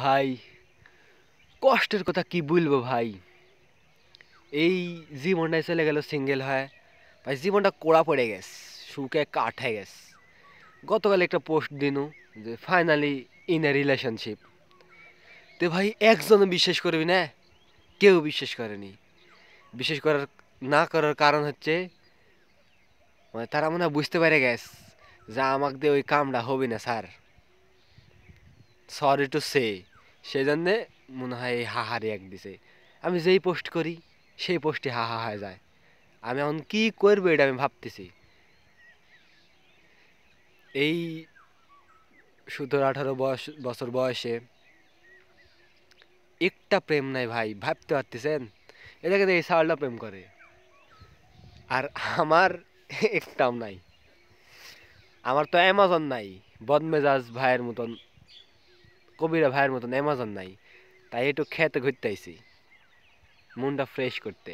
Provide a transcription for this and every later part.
ভাই কষ্টের কথা কি বলবো ভাই এই জীবনটা চলে গেল সিঙ্গেল হয় ভাই জীবনটা কোড়া পড়ে গেছে সুখে কাঠ হয়ে গেছে গতকাল একটা পোস্ট দিনু যে ফাইনালি ইন এ রিলেশনশিপ তো ভাই একজনও বিশ্বাস করবি না কেউ বিশ্বাস করেনি বিশ্বাস করার না করার কারণ হচ্ছে মানে তারা মনে হয় বুঝতে পারে গেছে যা আমাকে দিয়ে ওই কামটা হবে না স্যার সরি টু সে সেই জন্যে মনে হয় এই হাহা রিয়াক্ট দিছে আমি যেই পোস্ট করি সেই পোস্টে হাহা হয়ে যায় আমি এখন কী করবো এটা আমি ভাবতেছি এই সতেরো আঠারো বয়স বছর বয়সে একটা প্রেম নাই ভাই ভাবতে পারতেছেন এটাকে এই সালটা প্রেম করে আর আমার একটাও নাই আমার তো অ্যামাজন নাই বদমেজাজ ভাইয়ের মতন কবিরা ভাইয়ের মতন অ্যামাজন নাই তাই একটু খেতে ঘুরতে আইছি মনটা ফ্রেশ করতে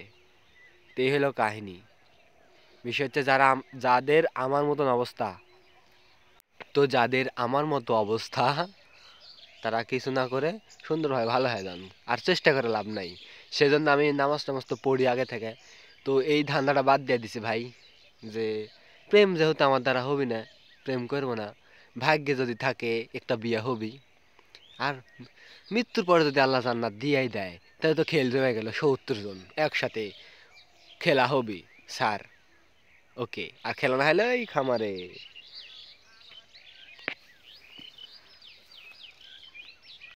তো এই হলো কাহিনী বিষয় হচ্ছে যারা যাদের আমার মতন অবস্থা তো যাদের আমার মতো অবস্থা তারা কিছু না করে সুন্দরভাবে ভালো হয় যান আর চেষ্টা করে লাভ নাই সেজন্য আমি নামাজ টামাজ তো পড়ি আগে থেকে তো এই ধান্দাটা বাদ দিয়ে দিছি ভাই যে প্রেম যেহেতু আমার দ্বারা হবি না প্রেম করবো না ভাগ্যে যদি থাকে একটা বিয়ে হবি আর মৃত্যুর পরে যদি আল্লাহ জান্নাত দিয়াই দেয় তাহলে তো খেল জমে গেল সত্তর জন একসাথে খেলা হবে স্যার ওকে আর খেলা না হলে এই খামারে